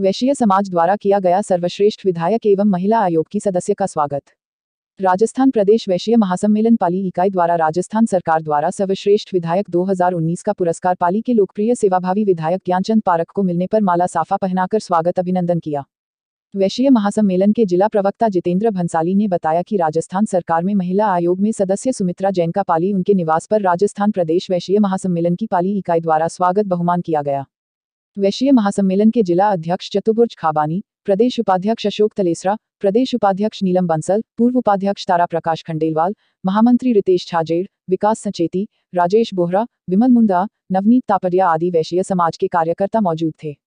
वैश्य समाज द्वारा किया गया सर्वश्रेष्ठ विधायक एवं महिला आयोग की सदस्य का स्वागत राजस्थान प्रदेश वैश्य महासम्मेलन पाली इकाई द्वारा राजस्थान सरकार द्वारा सर्वश्रेष्ठ विधायक 2019 का पुरस्कार पाली के लोकप्रिय सेवाभावी विधायक ज्ञानचंद पारक को मिलने पर माला साफा पहनाकर स्वागत अभिनंदन किया वैश्य महासम्मेलन के जिला प्रवक्ता जितेंद्र भंसाली ने बताया कि राजस्थान सरकार में महिला आयोग में सदस्य सुमित्रा जैन का पाली उनके निवास पर राजस्थान प्रदेश वैश्य महासम्मेलन की पाली इकाई द्वारा स्वागत बहुमान किया गया वैश्य महासम्मेलन के जिला अध्यक्ष चतुर्भुर्ज खाबानी प्रदेश उपाध्यक्ष अशोक तलेसरा प्रदेश उपाध्यक्ष नीलम बंसल पूर्व उपाध्यक्ष तारा प्रकाश खंडेलवाल महामंत्री रितेश छाजेड़ विकास सचेती राजेश बोहरा विमल मुंदा नवनीत तापडिया आदि वैश्य समाज के कार्यकर्ता मौजूद थे